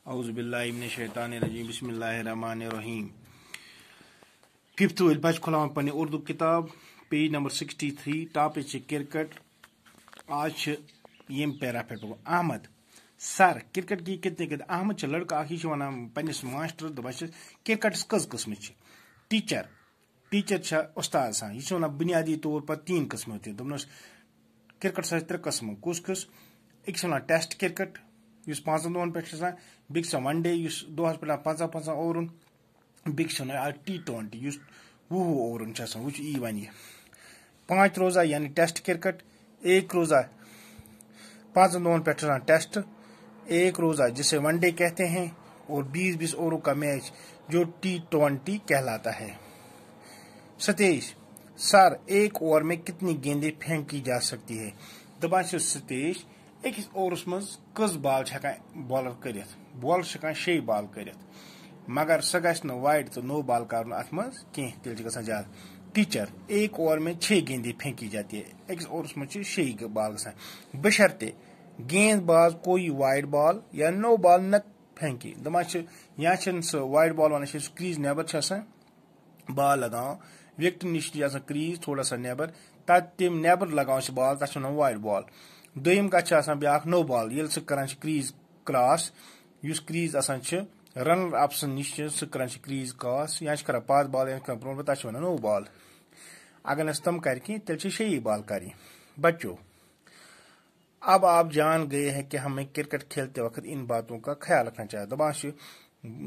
शैतान अउज़बिल्लाशैतानरजीम बसमीम फिफ्थ बच खुल पे उर्दू किताब page number sixty three topic cricket आज ये पैरा पे अहमद सर क्रिकट की कितने कितने अहमद लड़का अख वन पिस मास्टर दपास क्रिकट कस कस्म टीचर टीचर उस्ताद सान यह वन बुनियादी तौर पर तीन कस्म दोपनस क्रिकेट त्रे कस्म कस कुस एक वन टेस्ट क्रिकट पांचन दौन पे बिक्स वन डे दस पे पंच पंच ओवरन बिक्स टी ट्वेंटी वह ओवरन वह वन यह पांच रोजा यानि टेस्ट क्रिकेट एक रोजा पांचन दौन पे टेस्ट एक रोजा जिसे वन डे कहते हैं और बीस बीस ओवरों का मैच जो टी ट्वेंटी कहलाता है सतीश सर एक ओवर में कितनी गेंदें फेंकी जा सकती है दबा सतीश अकिस ओवरस मज कज बॉल बॉलर कर बॉलर हकान शे बॉल कर मगर सह वाइड तो नो बॉल कर कह तेल ज्यादा टीचर एक ओवर में छह गेंदें फेंकी जाती है अकिस ओवरस मज शे बॉल ग बशर्ते गेंदबाज कोई वाइड बॉल या नो बाल न फेंकी दपान यहाँ वन क्रीज नबर बाल लगाओ विकट नश क्रीज थोड़ा सा नबर तब तम नबर लगान बॉल तक वाइड बॉल दोम कत ब्या नो बॉल ये सह कर क्रीज क्रॉस उस क्रीज आसान रनर अपस नीश सह क्रीज क्रॉस या कर पात बॉल या कर तक वन नो बॉल अगर नस तम कर तेल शे बॉल करें बच्चों अब आप जान गए हैं कि हमें क्रिकेट खेलते वक्त इन बातों का ख्याल रखना चाहिए दबा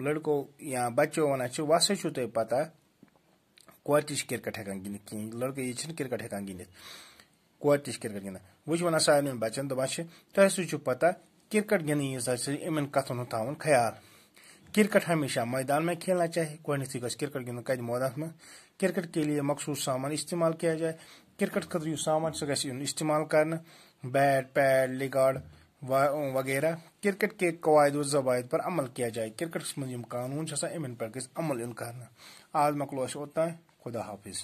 लड़को या बच्चों वन वह तुम पता कौर क्रिकेट हेकान गिंदित कहें लड़के ये क्रिकेट हेकान गिंदित कोशिश करगन वो सारे बच्चन दपान तह पता क्रिकेट गंदन इन कथन थान ख्याल क्रिकेट हमेशा मैदान में खेलना चाहिए गई क्रिकेट गंदन कद मैदान में क्रिकेट के लिए मखसूस सामान इस्तेमाल किया जाए क्रिकेट खुद यु सामान सह गुन इस्तेमाल कर बैट पैड लिगाड वगैरह क्रिकेट के कवायद जवायद पर अमल किया जाए क्रिकेट मज कानून इन पे गमल इन कर आज मकलो अ खुदा हाफिज़